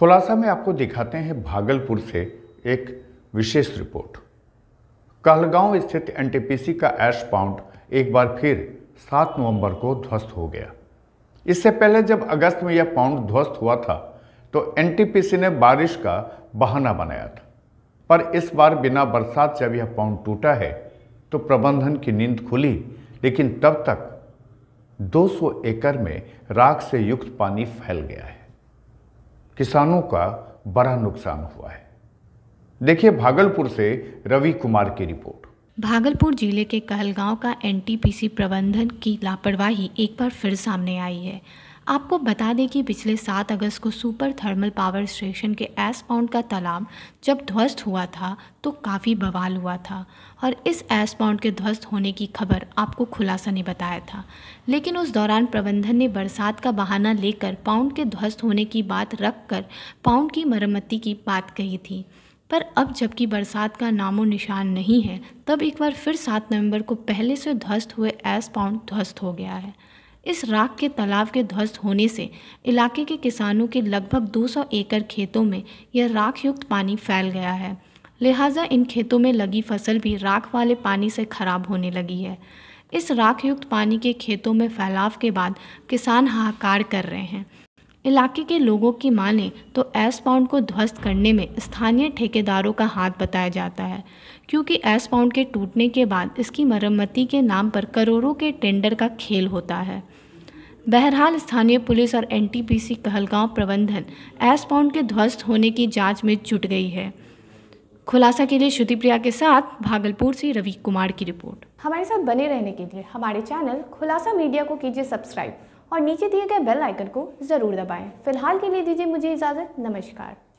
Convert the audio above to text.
खुलासा में आपको दिखाते हैं भागलपुर से एक विशेष रिपोर्ट कहलगांव स्थित एनटीपीसी का ऐश पाउंड एक बार फिर 7 नवंबर को ध्वस्त हो गया इससे पहले जब अगस्त में यह पाउंड ध्वस्त हुआ था तो एनटीपीसी ने बारिश का बहाना बनाया था पर इस बार बिना बरसात जब यह पाउंड टूटा है तो प्रबंधन की नींद खुली लेकिन तब तक 200 एकड़ में राख से युक्त पानी फैल गया है किसानों का बड़ा नुकसान हुआ है देखिए भागलपुर से रवि कुमार की रिपोर्ट भागलपुर जिले के कहलगांव का एनटीपीसी प्रबंधन की लापरवाही एक बार फिर सामने आई है आपको बता दें कि पिछले सात अगस्त को सुपर थर्मल पावर स्टेशन के एस पाउंड का तालाब जब ध्वस्त हुआ था तो काफ़ी बवाल हुआ था और इस एस पाउंड के ध्वस्त होने की खबर आपको खुलासा ने बताया था लेकिन उस दौरान प्रबंधन ने बरसात का बहाना लेकर पाउंड के ध्वस्त होने की बात रख कर पाउंड की मरम्मति की बात कही थी पर अब जबकि बरसात का नामो निशान नहीं है तब एक बार फिर सात नवंबर को पहले से ध्वस्त हुए एस पाउंड ध्वस्त हो गया है इस राख के तालाब के ध्वस्त होने से इलाके के किसानों के लगभग 200 एकड़ खेतों में यह राख युक्त पानी फैल गया है लिहाजा इन खेतों में लगी फसल भी राख वाले पानी से खराब होने लगी है इस राख युक्त पानी के खेतों में फैलाव के बाद किसान हाहाकार कर रहे हैं इलाके के लोगों की माने तो एस पाउंड को ध्वस्त करने में स्थानीय ठेकेदारों का हाथ बताया जाता है क्योंकि एस पाउंड के टूटने के बाद इसकी मरम्मती के नाम पर करोड़ों के टेंडर का खेल होता है बहरहाल स्थानीय पुलिस और एनटीपीसी कहलगांव प्रबंधन एस पाउंड के ध्वस्त होने की जांच में जुट गई है खुलासा के लिए श्रुतिप्रिया के साथ भागलपुर से रवि कुमार की रिपोर्ट हमारे साथ बने रहने के लिए हमारे चैनल खुलासा मीडिया को कीजिए सब्सक्राइब और नीचे दिए गए बेल आइकन को ज़रूर दबाएं। फिलहाल के लिए दीजिए मुझे इजाज़त नमस्कार